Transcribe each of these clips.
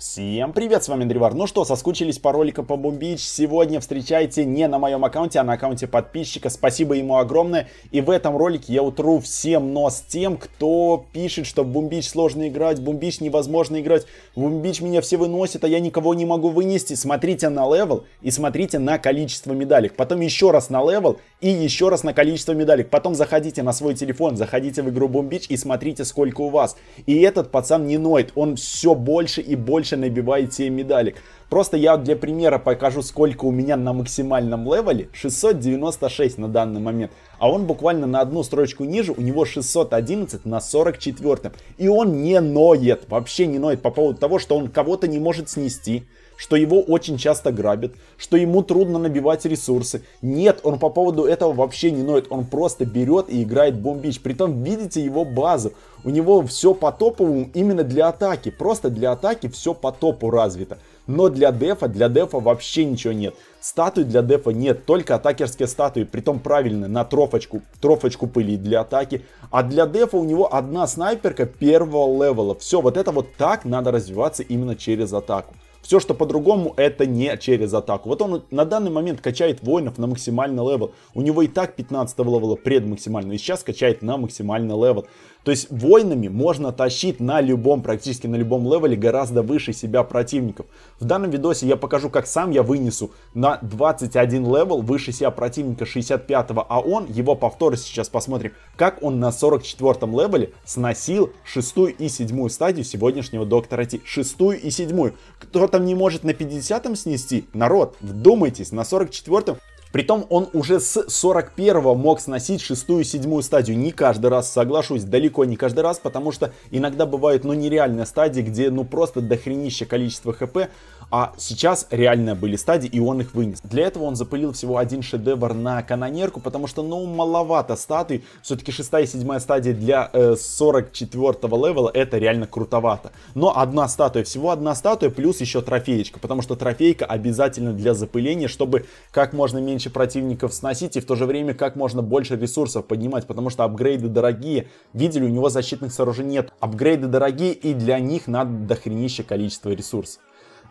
Всем привет, с вами Андривар. Ну что, соскучились по роликам по Бомбич? Сегодня встречайте не на моем аккаунте, а на аккаунте подписчика. Спасибо ему огромное. И в этом ролике я утру всем нос тем, кто пишет, что в Бомбич сложно играть, в Бомбич невозможно играть, в Бомбич меня все выносят, а я никого не могу вынести. Смотрите на левел и смотрите на количество медалек. Потом еще раз на левел и еще раз на количество медалек. Потом заходите на свой телефон, заходите в игру Бомбич и смотрите, сколько у вас. И этот пацан не ноет. Он все больше и больше набивает себе медалик. Просто я для примера покажу, сколько у меня на максимальном левеле. 696 на данный момент. А он буквально на одну строчку ниже, у него 611 на 44. И он не ноет, вообще не ноет по поводу того, что он кого-то не может снести что его очень часто грабят, что ему трудно набивать ресурсы. Нет, он по поводу этого вообще не ноет, он просто берет и играет бомбич. Притом видите его базу, у него все по топовому именно для атаки, просто для атаки все по топу развито. Но для дефа, для дефа вообще ничего нет. Статуи для дефа нет, только атакерские статуи, притом правильно, на трофочку, трофочку пыли для атаки. А для дефа у него одна снайперка первого левела. Все, вот это вот так надо развиваться именно через атаку. Все, что по-другому, это не через атаку. Вот он на данный момент качает воинов на максимальный левел. У него и так 15 левела предмаксимальный, и сейчас качает на максимальный левел. То есть воинами можно тащить на любом, практически на любом левеле гораздо выше себя противников. В данном видосе я покажу, как сам я вынесу на 21 левел выше себя противника 65, а он, его повторы сейчас посмотрим, как он на 44 левеле сносил шестую и седьмую стадию сегодняшнего Доктора Ти. Шестую и седьмую. Кто там не может на 50-м снести? Народ, вдумайтесь, на 44-м Притом он уже с 41-го мог сносить шестую и седьмую стадию. Не каждый раз, соглашусь, далеко не каждый раз, потому что иногда бывают, ну, нереальные стадии, где, ну, просто дохренище количество хп, а сейчас реально были стадии, и он их вынес. Для этого он запылил всего один шедевр на канонерку, потому что, ну, маловато статы, Все-таки шестая и седьмая стадия для э, 44-го левела, это реально крутовато. Но одна статуя, всего одна статуя, плюс еще трофеечка, потому что трофейка обязательно для запыления, чтобы как можно меньше меньше противников сносить и в то же время как можно больше ресурсов поднимать, потому что апгрейды дорогие. Видели, у него защитных сооружений нет. Апгрейды дорогие и для них надо дохренище количество ресурсов.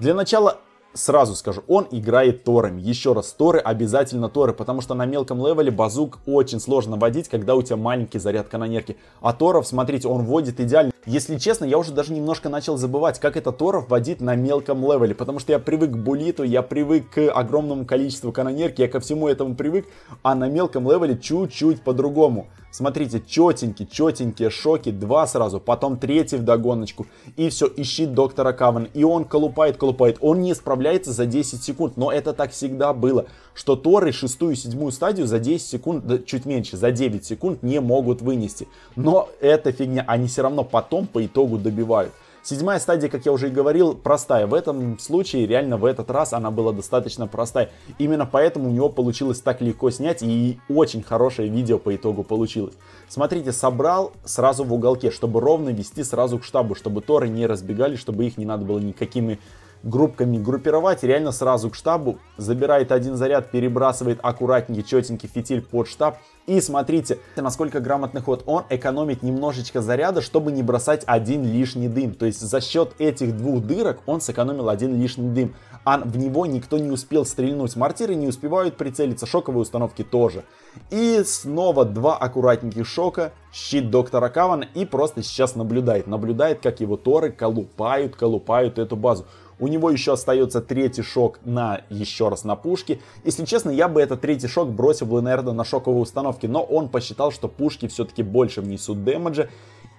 Для начала сразу скажу, он играет торами. Еще раз, торы обязательно торы, потому что на мелком левеле базук очень сложно водить, когда у тебя маленький заряд канонерки. А торов, смотрите, он водит идеально. Если честно, я уже даже немножко начал забывать, как это Торов вводит на мелком левеле, потому что я привык к булиту, я привык к огромному количеству канонерки, я ко всему этому привык, а на мелком левеле чуть-чуть по-другому. Смотрите, четенькие, четенькие шоки, два сразу, потом третий в догоночку, и все, ищет доктора Каван, И он колупает, колупает, он не справляется за 10 секунд, но это так всегда было, что Торы шестую, седьмую стадию за 10 секунд, да, чуть меньше, за 9 секунд не могут вынести. Но это фигня, они все равно потом потом по итогу добивают. Седьмая стадия, как я уже и говорил, простая. В этом случае, реально, в этот раз она была достаточно простая. Именно поэтому у него получилось так легко снять, и очень хорошее видео по итогу получилось. Смотрите, собрал сразу в уголке, чтобы ровно вести сразу к штабу, чтобы торы не разбегали, чтобы их не надо было никакими группками группировать, реально сразу к штабу, забирает один заряд, перебрасывает аккуратненький четенький фитиль под штаб. И смотрите, насколько грамотный ход. Он экономит немножечко заряда, чтобы не бросать один лишний дым. То есть за счет этих двух дырок он сэкономил один лишний дым. А в него никто не успел стрельнуть. Мортиры не успевают прицелиться, шоковые установки тоже. И снова два аккуратненьких шока, щит доктора Кавана и просто сейчас наблюдает. Наблюдает, как его торы колупают, колупают эту базу. У него еще остается третий шок на еще раз на пушке. Если честно, я бы этот третий шок бросил бы, наверное, на шоковые установки, но он посчитал, что пушки все-таки больше внесут демеджа.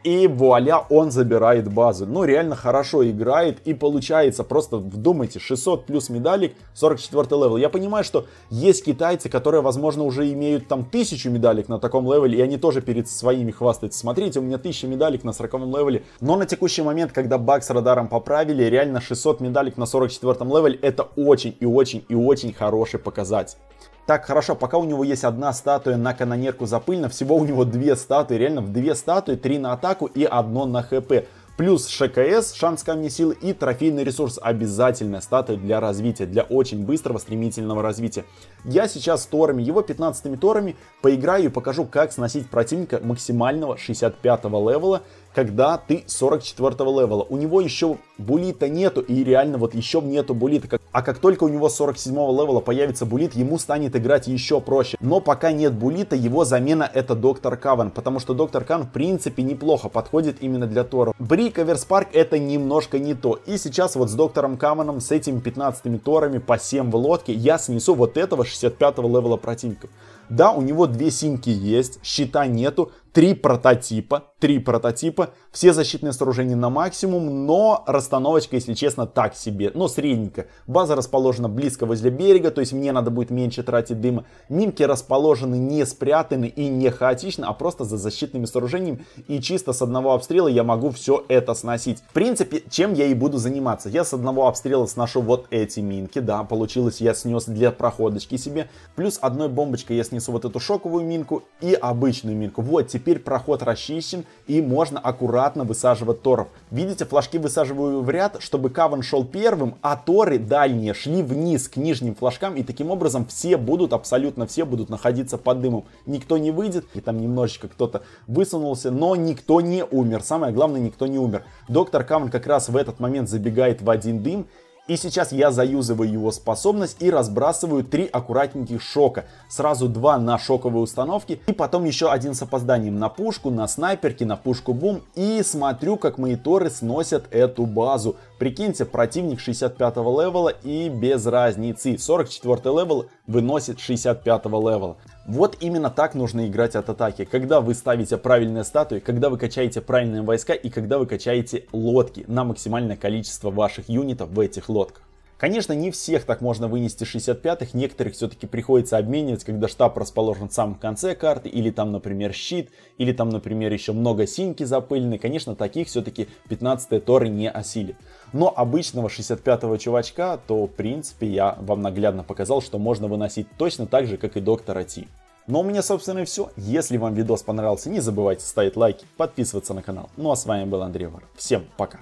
И вуаля, он забирает базу. Ну, реально хорошо играет и получается, просто вдумайте, 600 плюс медалек, 44 левел. Я понимаю, что есть китайцы, которые, возможно, уже имеют там тысячу медалек на таком левеле, и они тоже перед своими хвастаются. Смотрите, у меня 1000 медалек на 40 левеле. Но на текущий момент, когда баг с радаром поправили, реально 600 медалек на 44 левеле, это очень и очень и очень хороший показатель так хорошо, пока у него есть одна статуя на канонерку запыльно, всего у него две статуи, реально в две статуи, три на атаку и одно на хп плюс ШКС, шанс камня сил и трофейный ресурс. обязательно статы для развития, для очень быстрого стремительного развития. Я сейчас с торами, его 15 торами поиграю и покажу, как сносить противника максимального 65 левела, когда ты 44 левела. У него еще булита нету, и реально вот еще нету булита. А как только у него 47 левела появится булит, ему станет играть еще проще. Но пока нет булита, его замена это доктор Каван, потому что доктор Каван в принципе неплохо подходит именно для Тора. Бри и парк это немножко не то. И сейчас вот с доктором Каманом, с этими 15 торами по 7 в лодке, я снесу вот этого 65 левела противника. Да, у него две симки есть, щита нету, три прототипа, три прототипа, все защитные сооружения на максимум, но расстановочка, если честно, так себе, но средненько. База расположена близко возле берега, то есть мне надо будет меньше тратить дыма. Нимки расположены не спрятаны и не хаотично, а просто за защитными сооружениями, и чисто с одного обстрела я могу все это сносить. В принципе, чем я и буду заниматься? Я с одного обстрела сношу вот эти минки, да, получилось, я снес для проходочки себе, плюс одной бомбочкой я снес снесу вот эту шоковую минку и обычную минку. Вот, теперь проход расчищен и можно аккуратно высаживать торов. Видите, флажки высаживаю в ряд, чтобы Каван шел первым, а торы дальние шли вниз к нижним флажкам. И таким образом все будут, абсолютно все будут находиться под дымом. Никто не выйдет, и там немножечко кто-то высунулся, но никто не умер. Самое главное, никто не умер. Доктор Каван как раз в этот момент забегает в один дым и сейчас я заюзываю его способность и разбрасываю три аккуратненьких шока. Сразу два на шоковые установки и потом еще один с опозданием на пушку, на снайперки, на пушку бум. И смотрю, как мои торы сносят эту базу. Прикиньте, противник 65 левела и без разницы. 44 левел выносит 65 левела. Вот именно так нужно играть от атаки, когда вы ставите правильные статуи, когда вы качаете правильные войска и когда вы качаете лодки на максимальное количество ваших юнитов в этих лодках. Конечно, не всех так можно вынести 65-х, некоторых все-таки приходится обменивать, когда штаб расположен в самом конце карты, или там, например, щит, или там, например, еще много синьки запылены. Конечно, таких все-таки 15-е Торы не осилит. Но обычного 65-го чувачка, то, в принципе, я вам наглядно показал, что можно выносить точно так же, как и доктора Ти. Но у меня, собственно, и все. Если вам видос понравился, не забывайте ставить лайки, подписываться на канал. Ну а с вами был Андрей Вар. Всем пока!